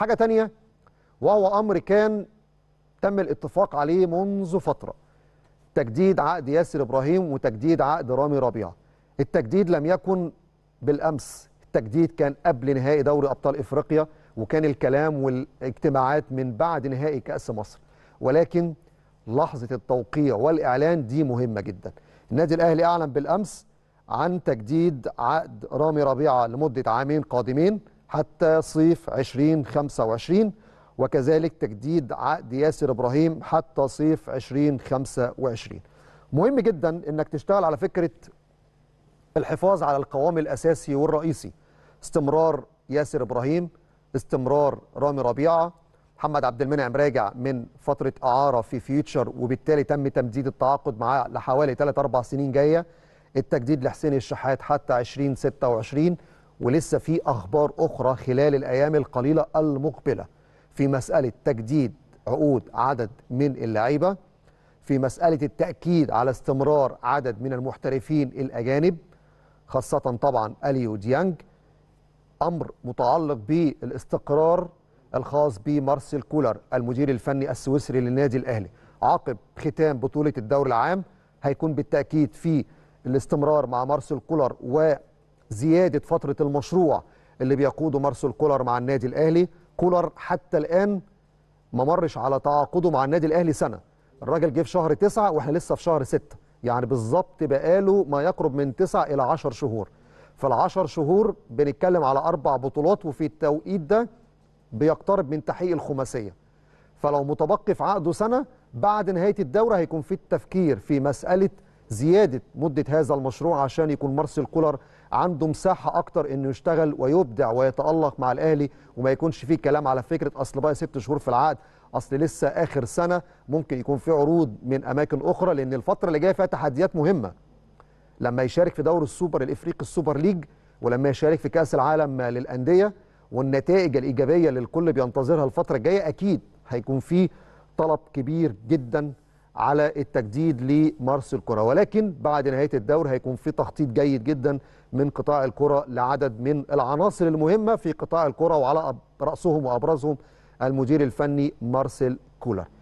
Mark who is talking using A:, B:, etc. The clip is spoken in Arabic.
A: حاجة تانية وهو أمر كان تم الاتفاق عليه منذ فترة تجديد عقد ياسر إبراهيم وتجديد عقد رامي ربيعة التجديد لم يكن بالأمس التجديد كان قبل نهائي دوري أبطال إفريقيا وكان الكلام والاجتماعات من بعد نهائي كأس مصر ولكن لحظة التوقيع والإعلان دي مهمة جدا النادي الأهلي أعلن بالأمس عن تجديد عقد رامي ربيعة لمدة عامين قادمين حتى صيف 2025 وكذلك تجديد عقد ياسر إبراهيم حتى صيف 2025 مهم جدا أنك تشتغل على فكرة الحفاظ على القوام الأساسي والرئيسي استمرار ياسر إبراهيم استمرار رامي ربيعة محمد عبد المنعم راجع من فترة إعارة في فيوتشر وبالتالي تم تمديد التعاقد معاه لحوالي 3 4 سنين جاية التجديد لحسين الشحات حتى 2026 ولسه في أخبار أخرى خلال الأيام القليلة المقبلة في مسألة تجديد عقود عدد من اللعيبة في مسألة التأكيد على استمرار عدد من المحترفين الأجانب خاصة طبعا أليو ديانج أمر متعلق بالاستقرار الخاص بمارسيل كولر المدير الفني السويسري للنادي الأهلي عقب ختام بطولة الدوري العام هيكون بالتأكيد في الاستمرار مع مارسيل كولر و زيادة فترة المشروع اللي بيقوده مارسل كولر مع النادي الأهلي كولر حتى الآن ما مرش على تعاقده مع النادي الأهلي سنة الراجل جه في شهر تسعة وإحنا لسه في شهر ستة يعني بالظبط بقاله ما يقرب من تسع إلى عشر شهور فالعشر شهور بنتكلم على أربع بطولات وفي التوقيت ده بيقترب من تحقيق الخماسية فلو متبقي في عقده سنة بعد نهاية الدورة هيكون في التفكير في مسألة زيادة مدة هذا المشروع عشان يكون مارسيل كولر عنده مساحة أكتر إنه يشتغل ويبدع ويتألق مع الأهلي وما يكونش فيه كلام على فكرة أصل بقى ست شهور في العقد أصل لسه آخر سنة ممكن يكون في عروض من أماكن أخرى لأن الفترة اللي جاية فيها تحديات مهمة لما يشارك في دور السوبر الإفريقي السوبر ليج ولما يشارك في كأس العالم للأندية والنتائج الإيجابية اللي الكل بينتظرها الفترة الجاية أكيد هيكون في طلب كبير جدا على التجديد لمارس الكره ولكن بعد نهايه الدور هيكون في تخطيط جيد جدا من قطاع الكره لعدد من العناصر المهمه في قطاع الكره وعلى راسهم وابرزهم المدير الفني مارسيل كولر